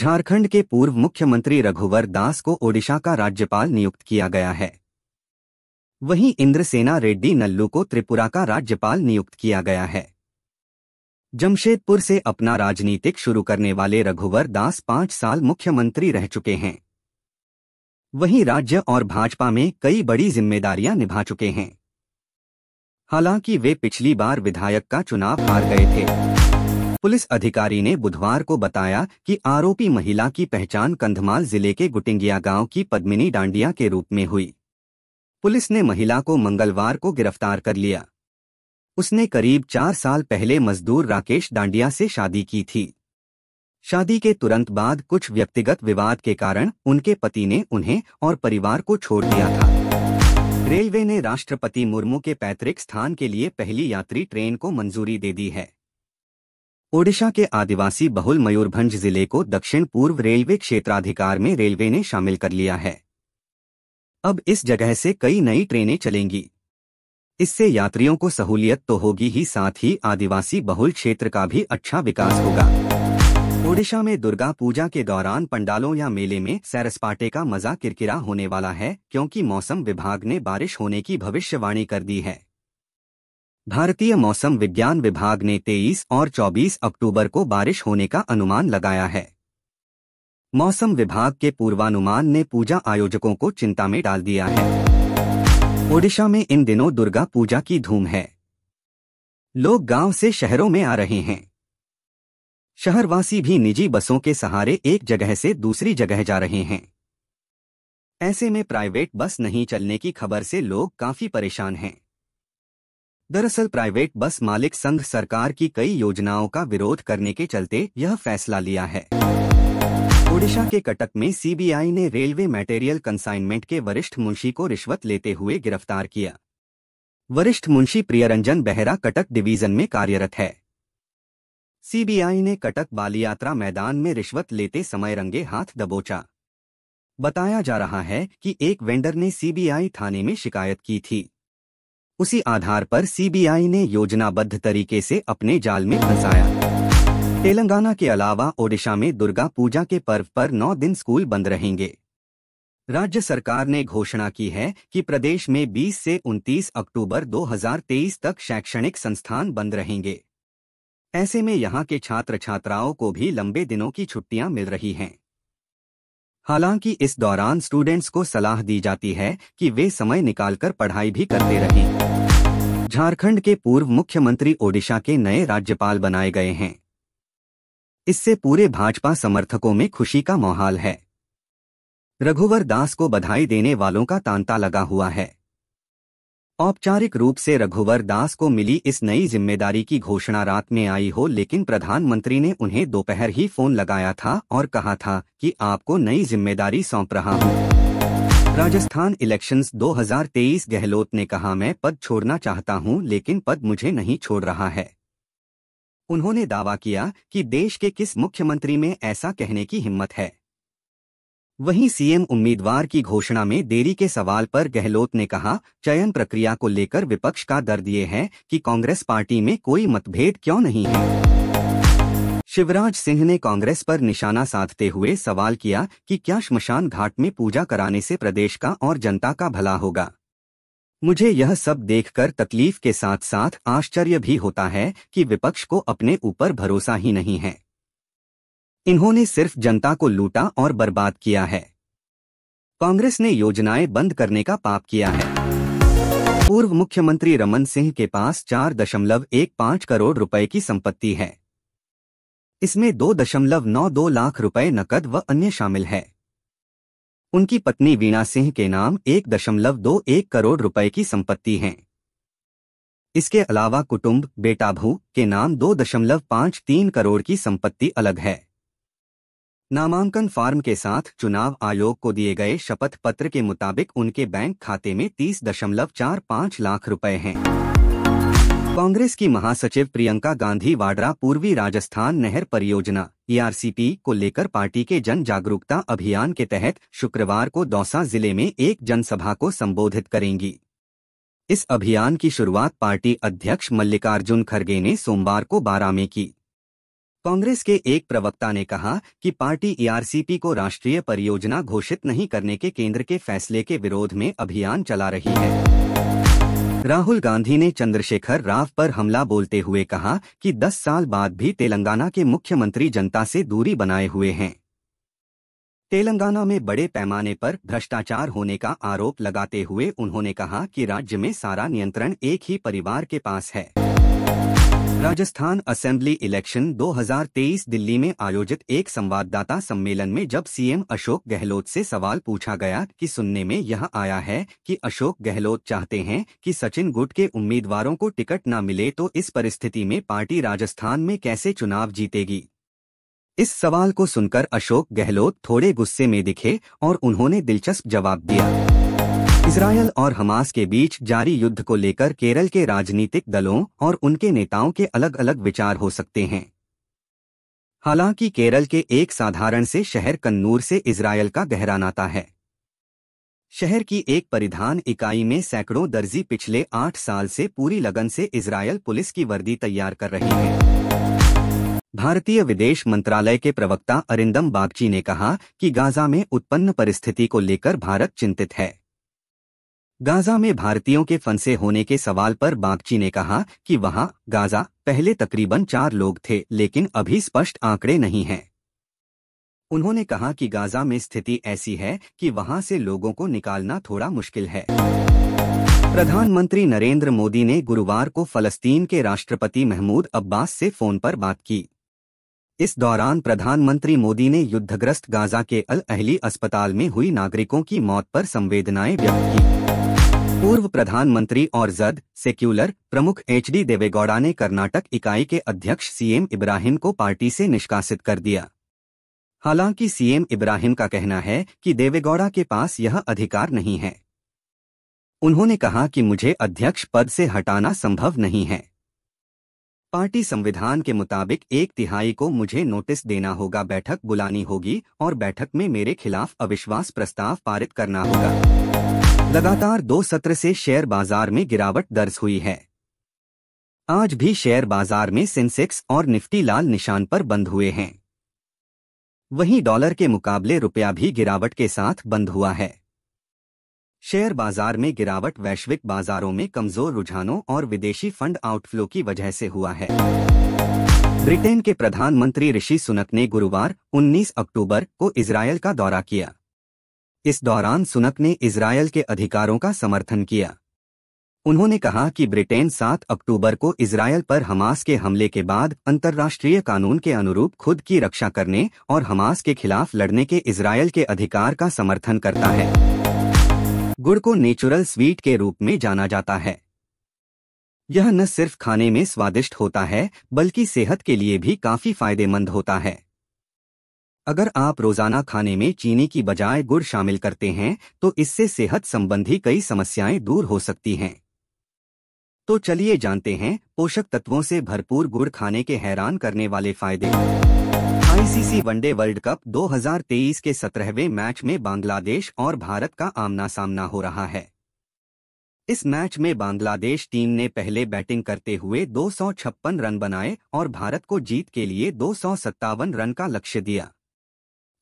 झारखंड के पूर्व मुख्यमंत्री रघुवर दास को ओडिशा का राज्यपाल नियुक्त किया गया है वहीं इंद्रसेना रेड्डी नल्लू को त्रिपुरा का राज्यपाल नियुक्त किया गया है जमशेदपुर से अपना राजनीतिक शुरू करने वाले रघुवर दास पांच साल मुख्यमंत्री रह चुके हैं वहीं राज्य और भाजपा में कई बड़ी जिम्मेदारियां निभा चुके हैं हालांकि वे पिछली बार विधायक का चुनाव हार गए थे पुलिस अधिकारी ने बुधवार को बताया कि आरोपी महिला की पहचान कंधमाल जिले के गुटिंगिया गांव की पद्मिनी डांडिया के रूप में हुई पुलिस ने महिला को मंगलवार को गिरफ्तार कर लिया उसने करीब चार साल पहले मजदूर राकेश डांडिया से शादी की थी शादी के तुरंत बाद कुछ व्यक्तिगत विवाद के कारण उनके पति ने उन्हें और परिवार को छोड़ दिया था रेलवे ने राष्ट्रपति मुर्मू के पैतृक स्थान के लिए पहली यात्री ट्रेन को मंजूरी दे दी है ओडिशा के आदिवासी बहुल मयूरभंज जिले को दक्षिण पूर्व रेलवे क्षेत्राधिकार में रेलवे ने शामिल कर लिया है अब इस जगह से कई नई ट्रेनें चलेंगी इससे यात्रियों को सहूलियत तो होगी ही साथ ही आदिवासी बहुल क्षेत्र का भी अच्छा विकास होगा ओडिशा में दुर्गा पूजा के दौरान पंडालों या मेले में सैरसपाटे का मजा किरकिरा होने वाला है क्योंकि मौसम विभाग ने बारिश होने की भविष्यवाणी कर दी है भारतीय मौसम विज्ञान विभाग ने 23 और 24 अक्टूबर को बारिश होने का अनुमान लगाया है मौसम विभाग के पूर्वानुमान ने पूजा आयोजकों को चिंता में डाल दिया है ओडिशा में इन दिनों दुर्गा पूजा की धूम है लोग गांव से शहरों में आ रहे हैं शहरवासी भी निजी बसों के सहारे एक जगह से दूसरी जगह जा रहे हैं ऐसे में प्राइवेट बस नहीं चलने की खबर से लोग काफी परेशान हैं दरअसल प्राइवेट बस मालिक संघ सरकार की कई योजनाओं का विरोध करने के चलते यह फैसला लिया है ओडिशा के कटक में सीबीआई ने रेलवे मटेरियल कंसाइनमेंट के वरिष्ठ मुंशी को रिश्वत लेते हुए गिरफ्तार किया वरिष्ठ मुंशी प्रियरंजन बेहरा कटक डिवीजन में कार्यरत है सीबीआई ने कटक बालियात्रा मैदान में रिश्वत लेते समय रंगे हाथ दबोचा बताया जा रहा है कि एक वेंडर ने सीबीआई थाने में शिकायत की थी उसी आधार पर सीबीआई ने योजनाबद्ध तरीके से अपने जाल में फंसाया तेलंगाना के अलावा ओडिशा में दुर्गा पूजा के पर्व पर नौ दिन स्कूल बंद रहेंगे राज्य सरकार ने घोषणा की है कि प्रदेश में 20 से 29 अक्टूबर 2023 तक शैक्षणिक संस्थान बंद रहेंगे ऐसे में यहाँ के छात्र छात्राओं को भी लंबे दिनों की छुट्टियां मिल रही हैं हालांकि इस दौरान स्टूडेंट्स को सलाह दी जाती है कि वे समय निकालकर पढ़ाई भी करते रहें झारखंड के पूर्व मुख्यमंत्री ओडिशा के नए राज्यपाल बनाए गए हैं इससे पूरे भाजपा समर्थकों में खुशी का माहौल है रघुवर दास को बधाई देने वालों का तांता लगा हुआ है औपचारिक रूप से रघुवर दास को मिली इस नई जिम्मेदारी की घोषणा रात में आई हो लेकिन प्रधानमंत्री ने उन्हें दोपहर ही फोन लगाया था और कहा था कि आपको नई जिम्मेदारी सौंप रहा हूं। राजस्थान इलेक्शंस 2023 गहलोत ने कहा मैं पद छोड़ना चाहता हूं लेकिन पद मुझे नहीं छोड़ रहा है उन्होंने दावा किया कि देश के किस मुख्यमंत्री में ऐसा कहने की हिम्मत है वहीं सीएम उम्मीदवार की घोषणा में देरी के सवाल पर गहलोत ने कहा चयन प्रक्रिया को लेकर विपक्ष का दर्द ये है कि कांग्रेस पार्टी में कोई मतभेद क्यों नहीं है शिवराज सिंह ने कांग्रेस पर निशाना साधते हुए सवाल किया कि क्या शमशान घाट में पूजा कराने से प्रदेश का और जनता का भला होगा मुझे यह सब देखकर तकलीफ के साथ साथ आश्चर्य भी होता है कि विपक्ष को अपने ऊपर भरोसा ही नहीं है इन्होंने सिर्फ जनता को लूटा और बर्बाद किया है कांग्रेस ने योजनाएं बंद करने का पाप किया है पूर्व मुख्यमंत्री रमन सिंह के पास चार दशमलव एक पांच करोड़ रुपए की संपत्ति है इसमें दो दशमलव नौ दो लाख रुपए नकद व अन्य शामिल है उनकी पत्नी वीणा सिंह के नाम एक दशमलव दो एक करोड़ रुपए की संपत्ति है इसके अलावा कुटुंब बेटाभू के नाम दो दशमलव पांच तीन करोड़ की संपत्ति अलग है नामांकन फार्म के साथ चुनाव आयोग को दिए गए शपथ पत्र के मुताबिक उनके बैंक खाते में तीस दशमलव चार पाँच लाख रुपए हैं कांग्रेस की महासचिव प्रियंका गांधी वाड्रा पूर्वी राजस्थान नहर परियोजना ईआरसीपी e को लेकर पार्टी के जन जागरूकता अभियान के तहत शुक्रवार को दौसा जिले में एक जनसभा को संबोधित करेंगी इस अभियान की शुरुआत पार्टी अध्यक्ष मल्लिकार्जुन खड़गे ने सोमवार को बारह में की कांग्रेस के एक प्रवक्ता ने कहा कि पार्टी ईआरसीपी e को राष्ट्रीय परियोजना घोषित नहीं करने के केंद्र के फैसले के विरोध में अभियान चला रही है राहुल गांधी ने चंद्रशेखर राव पर हमला बोलते हुए कहा कि 10 साल बाद भी तेलंगाना के मुख्यमंत्री जनता से दूरी बनाए हुए हैं तेलंगाना में बड़े पैमाने पर भ्रष्टाचार होने का आरोप लगाते हुए उन्होंने कहा कि राज्य में सारा नियंत्रण एक ही परिवार के पास है राजस्थान असेंबली इलेक्शन 2023 दिल्ली में आयोजित एक संवाददाता सम्मेलन में जब सीएम अशोक गहलोत से सवाल पूछा गया कि सुनने में यह आया है कि अशोक गहलोत चाहते हैं कि सचिन गुट के उम्मीदवारों को टिकट न मिले तो इस परिस्थिति में पार्टी राजस्थान में कैसे चुनाव जीतेगी इस सवाल को सुनकर अशोक गहलोत थोड़े गुस्से में दिखे और उन्होंने दिलचस्प जवाब दिया इसराइल और हमास के बीच जारी युद्ध को लेकर केरल के राजनीतिक दलों और उनके नेताओं के अलग अलग विचार हो सकते हैं हालांकि केरल के एक साधारण से शहर कन्नूर से इसराइल का गहरा नाता है शहर की एक परिधान इकाई में सैकड़ों दर्जी पिछले आठ साल से पूरी लगन से इसराइल पुलिस की वर्दी तैयार कर रही है भारतीय विदेश मंत्रालय के प्रवक्ता अरिंदम बागची ने कहा कि गाजा में उत्पन्न परिस्थिति को लेकर भारत चिंतित है गाजा में भारतीयों के फंसे होने के सवाल पर बागची ने कहा कि वहां गाजा पहले तकरीबन चार लोग थे लेकिन अभी स्पष्ट आंकड़े नहीं हैं उन्होंने कहा कि गाजा में स्थिति ऐसी है कि वहां से लोगों को निकालना थोड़ा मुश्किल है प्रधानमंत्री नरेंद्र मोदी ने गुरुवार को फलस्तीन के राष्ट्रपति महमूद अब्बास से फोन पर बात की इस दौरान प्रधानमंत्री मोदी ने युद्धग्रस्त गाजा के अल अहली अस्पताल में हुई नागरिकों की मौत पर संवेदनाएं व्यक्त की पूर्व प्रधानमंत्री और जद सेक्यूलर प्रमुख एच डी देवेगौड़ा ने कर्नाटक इकाई के अध्यक्ष सीएम इब्राहिम को पार्टी से निष्कासित कर दिया हालांकि सीएम इब्राहिम का कहना है कि देवेगौड़ा के पास यह अधिकार नहीं है उन्होंने कहा कि मुझे अध्यक्ष पद से हटाना संभव नहीं है पार्टी संविधान के मुताबिक एक तिहाई को मुझे नोटिस देना होगा बैठक बुलानी होगी और बैठक में मेरे खिलाफ अविश्वास प्रस्ताव पारित करना होगा लगातार दो सत्र से शेयर बाजार में गिरावट दर्ज हुई है आज भी शेयर बाजार में सेंसेक्स और निफ्टी लाल निशान पर बंद हुए हैं वहीं डॉलर के मुकाबले रुपया भी गिरावट के साथ बंद हुआ है शेयर बाजार में गिरावट वैश्विक बाजारों में कमजोर रुझानों और विदेशी फंड आउटफ्लो की वजह से हुआ है ब्रिटेन के प्रधानमंत्री ऋषि सुनक ने गुरुवार 19 अक्टूबर को इसराइल का दौरा किया इस दौरान सुनक ने इसराइल के अधिकारों का समर्थन किया उन्होंने कहा कि ब्रिटेन 7 अक्टूबर को इसराइल पर हमास के हमले के बाद अंतर्राष्ट्रीय कानून के अनुरूप खुद की रक्षा करने और हमास के खिलाफ लड़ने के इसराइल के अधिकार का समर्थन करता है गुड़ को नेचुरल स्वीट के रूप में जाना जाता है यह न सिर्फ खाने में स्वादिष्ट होता है बल्कि सेहत के लिए भी काफी फायदेमंद होता है अगर आप रोजाना खाने में चीनी की बजाय गुड़ शामिल करते हैं तो इससे सेहत संबंधी कई समस्याएं दूर हो सकती हैं तो चलिए जानते हैं पोषक तत्वों से भरपूर गुड़ खाने के हैरान करने वाले फायदे आईसीसी वनडे वर्ल्ड कप 2023 के सत्रहवें मैच में बांग्लादेश और भारत का आमना सामना हो रहा है इस मैच में बांग्लादेश टीम ने पहले बैटिंग करते हुए दो रन बनाए और भारत को जीत के लिए दो रन का लक्ष्य दिया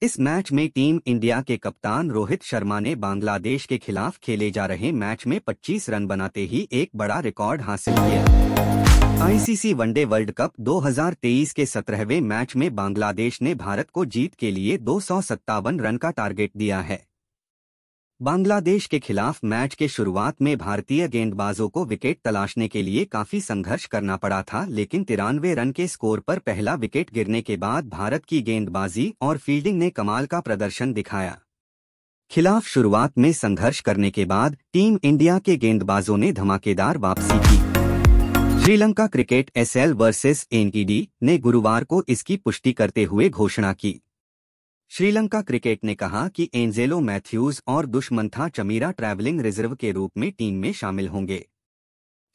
इस मैच में टीम इंडिया के कप्तान रोहित शर्मा ने बांग्लादेश के खिलाफ खेले जा रहे मैच में 25 रन बनाते ही एक बड़ा रिकॉर्ड हासिल किया आईसीसी वनडे वर्ल्ड कप 2023 के सत्रहवें मैच में बांग्लादेश ने भारत को जीत के लिए दो रन का टारगेट दिया है बांग्लादेश के खिलाफ मैच के शुरुआत में भारतीय गेंदबाजों को विकेट तलाशने के लिए काफी संघर्ष करना पड़ा था लेकिन तिरानवे रन के स्कोर पर पहला विकेट गिरने के बाद भारत की गेंदबाजी और फील्डिंग ने कमाल का प्रदर्शन दिखाया खिलाफ शुरुआत में संघर्ष करने के बाद टीम इंडिया के गेंदबाजों ने धमाकेदार वापसी की Sri Lanka cricket SL versus NED ने गुरुवार को इसकी पुष्टि करते हुए घोषणा की श्रीलंका क्रिकेट ने कहा कि एंजेलो मैथ्यूज और दुश्मंथा चमीरा ट्रैवलिंग रिजर्व के रूप में टीम में शामिल होंगे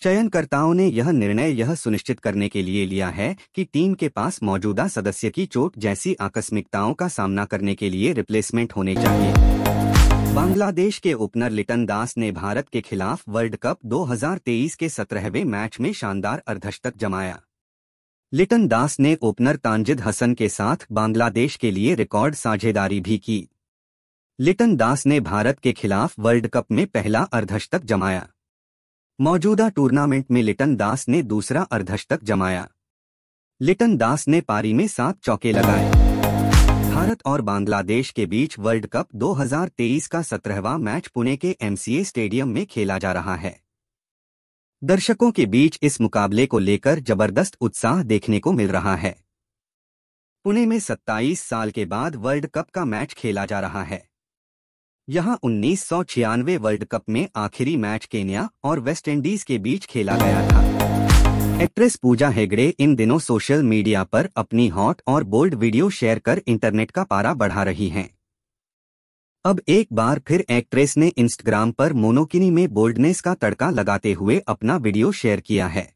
चयनकर्ताओं ने यह निर्णय यह सुनिश्चित करने के लिए लिया है कि टीम के पास मौजूदा सदस्य की चोट जैसी आकस्मिकताओं का सामना करने के लिए रिप्लेसमेंट होने चाहिए बांग्लादेश के ओपनर लिटन दास ने भारत के खिलाफ वर्ल्ड कप 2023 के सत्रहवें मैच में शानदार अर्धशतक जमाया लिटन दास ने ओपनर तानजिद हसन के साथ बांग्लादेश के लिए रिकॉर्ड साझेदारी भी की लिटन दास ने भारत के खिलाफ वर्ल्ड कप में पहला अर्धशतक जमाया मौजूदा टूर्नामेंट में लिटन दास ने दूसरा अर्धशतक जमाया लिटन दास ने पारी में सात चौके लगाए भारत और बांग्लादेश के बीच वर्ल्ड कप 2023 का सत्रहवा मैच पुणे के एमसीए स्टेडियम में खेला जा रहा है दर्शकों के बीच इस मुकाबले को लेकर जबरदस्त उत्साह देखने को मिल रहा है पुणे में 27 साल के बाद वर्ल्ड कप का मैच खेला जा रहा है यहां उन्नीस वर्ल्ड कप में आखिरी मैच केन्या और वेस्टइंडीज के बीच खेला गया था एक्ट्रेस पूजा हेगड़े इन दिनों सोशल मीडिया पर अपनी हॉट और बोल्ड वीडियो शेयर कर इंटरनेट का पारा बढ़ा रही हैं अब एक बार फिर एक्ट्रेस ने इंस्टाग्राम पर मोनोकिनी में बोल्डनेस का तड़का लगाते हुए अपना वीडियो शेयर किया है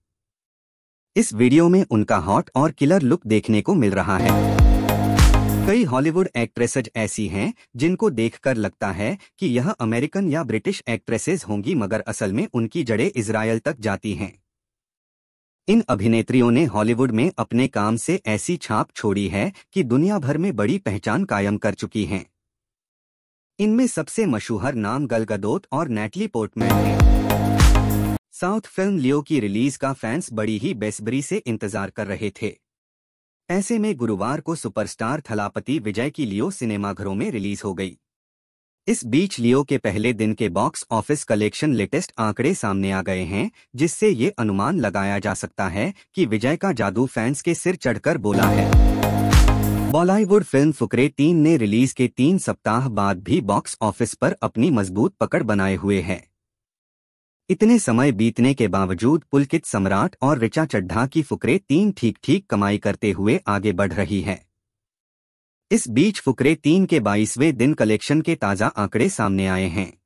इस वीडियो में उनका हॉट और किलर लुक देखने को मिल रहा है कई हॉलीवुड एक्ट्रेसेज ऐसी हैं जिनको देखकर लगता है कि यह अमेरिकन या ब्रिटिश एक्ट्रेसेज होंगी मगर असल में उनकी जड़ें इसराइल तक जाती हैं इन अभिनेत्रियों ने हॉलीवुड में अपने काम से ऐसी छाप छोड़ी है कि दुनिया भर में बड़ी पहचान कायम कर चुकी हैं इनमें सबसे मशहूर नाम गलगदोत और नेटली पोर्टमैन है साउथ फिल्म लियो की रिलीज का फैंस बड़ी ही बेसब्री से इंतजार कर रहे थे ऐसे में गुरुवार को सुपरस्टार थलापति विजय की लियो सिनेमाघरों में रिलीज हो गई इस बीच लियो के पहले दिन के बॉक्स ऑफिस कलेक्शन लेटेस्ट आंकड़े सामने आ गए हैं जिससे ये अनुमान लगाया जा सकता है कि विजय का जादू फैंस के सिर चढ़कर बोला है बॉलीवुड फिल्म फुकरे तीन ने रिलीज के तीन सप्ताह बाद भी बॉक्स ऑफिस पर अपनी मजबूत पकड़ बनाए हुए हैं इतने समय बीतने के बावजूद पुलकित सम्राट और ऋचा चड्ढा की फुकरे तीन ठीक ठीक कमाई करते हुए आगे बढ़ रही है इस बीच फुकरे तीन के बाईसवें दिन कलेक्शन के ताज़ा आंकड़े सामने आए हैं